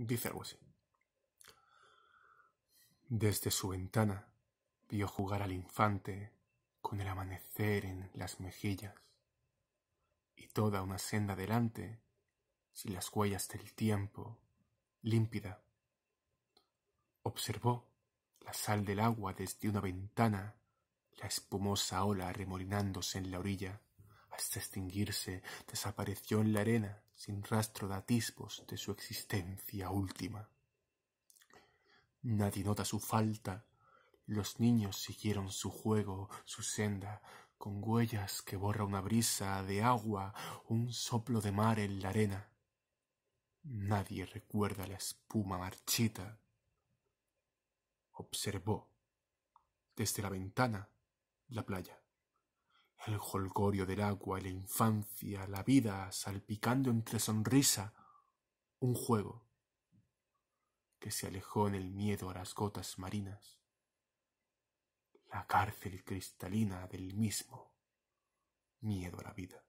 Dice algo Desde su ventana vio jugar al infante con el amanecer en las mejillas y toda una senda delante sin las huellas del tiempo, límpida. Observó la sal del agua desde una ventana, la espumosa ola remolinándose en la orilla hasta extinguirse desapareció en la arena sin rastro de atisbos de su existencia última. Nadie nota su falta. Los niños siguieron su juego, su senda, con huellas que borra una brisa de agua un soplo de mar en la arena. Nadie recuerda la espuma marchita. Observó desde la ventana la playa el jolgorio del agua la infancia, la vida salpicando entre sonrisa un juego que se alejó en el miedo a las gotas marinas, la cárcel cristalina del mismo miedo a la vida.